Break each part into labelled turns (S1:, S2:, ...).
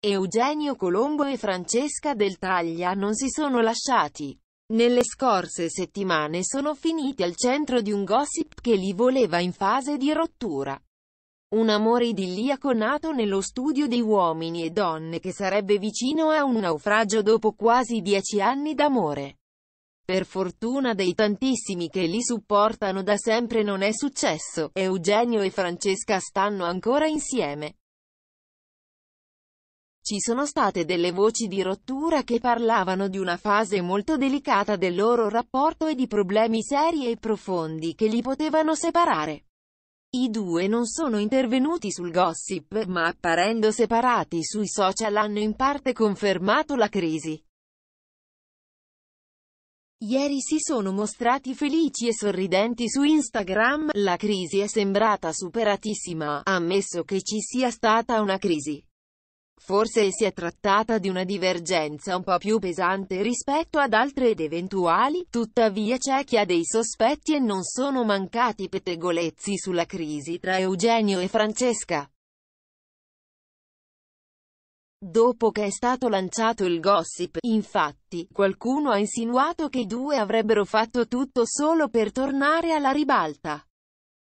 S1: Eugenio Colombo e Francesca Del Taglia non si sono lasciati. Nelle scorse settimane sono finiti al centro di un gossip che li voleva in fase di rottura. Un amore idilliaco nato nello studio di uomini e donne che sarebbe vicino a un naufragio dopo quasi dieci anni d'amore. Per fortuna dei tantissimi che li supportano da sempre non è successo, Eugenio e Francesca stanno ancora insieme. Ci sono state delle voci di rottura che parlavano di una fase molto delicata del loro rapporto e di problemi seri e profondi che li potevano separare. I due non sono intervenuti sul gossip, ma apparendo separati sui social hanno in parte confermato la crisi. Ieri si sono mostrati felici e sorridenti su Instagram, la crisi è sembrata superatissima, ammesso che ci sia stata una crisi. Forse si è trattata di una divergenza un po' più pesante rispetto ad altre ed eventuali, tuttavia c'è chi ha dei sospetti e non sono mancati pettegolezzi sulla crisi tra Eugenio e Francesca. Dopo che è stato lanciato il gossip, infatti, qualcuno ha insinuato che i due avrebbero fatto tutto solo per tornare alla ribalta.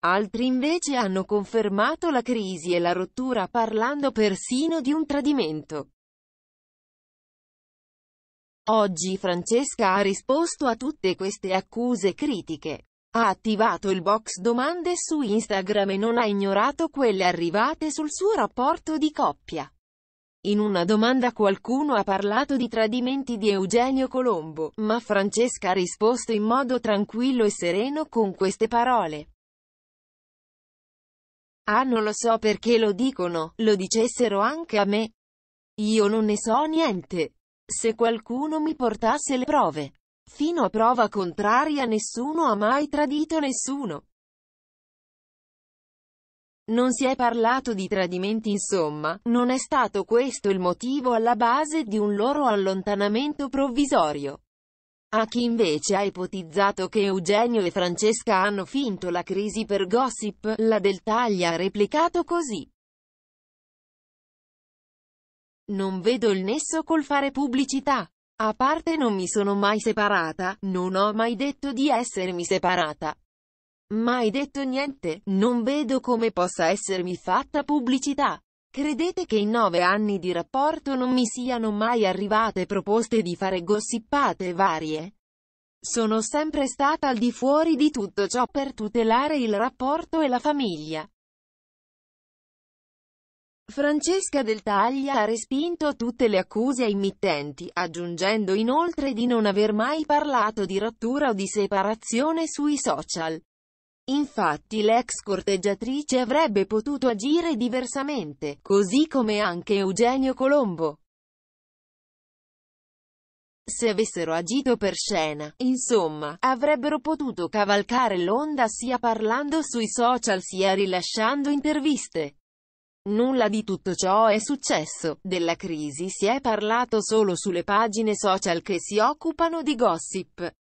S1: Altri invece hanno confermato la crisi e la rottura parlando persino di un tradimento. Oggi Francesca ha risposto a tutte queste accuse critiche. Ha attivato il box domande su Instagram e non ha ignorato quelle arrivate sul suo rapporto di coppia. In una domanda qualcuno ha parlato di tradimenti di Eugenio Colombo, ma Francesca ha risposto in modo tranquillo e sereno con queste parole. Ah non lo so perché lo dicono, lo dicessero anche a me. Io non ne so niente. Se qualcuno mi portasse le prove. Fino a prova contraria nessuno ha mai tradito nessuno. Non si è parlato di tradimenti insomma, non è stato questo il motivo alla base di un loro allontanamento provvisorio. A chi invece ha ipotizzato che Eugenio e Francesca hanno finto la crisi per gossip, la del Taglia ha replicato così. Non vedo il nesso col fare pubblicità. A parte non mi sono mai separata, non ho mai detto di essermi separata. Mai detto niente, non vedo come possa essermi fatta pubblicità. Credete che in nove anni di rapporto non mi siano mai arrivate proposte di fare gossipate varie? Sono sempre stata al di fuori di tutto ciò per tutelare il rapporto e la famiglia. Francesca Del Taglia ha respinto tutte le accuse ai mittenti, aggiungendo inoltre di non aver mai parlato di rottura o di separazione sui social. Infatti l'ex corteggiatrice avrebbe potuto agire diversamente, così come anche Eugenio Colombo. Se avessero agito per scena, insomma, avrebbero potuto cavalcare l'onda sia parlando sui social sia rilasciando interviste. Nulla di tutto ciò è successo, della crisi si è parlato solo sulle pagine social che si occupano di gossip.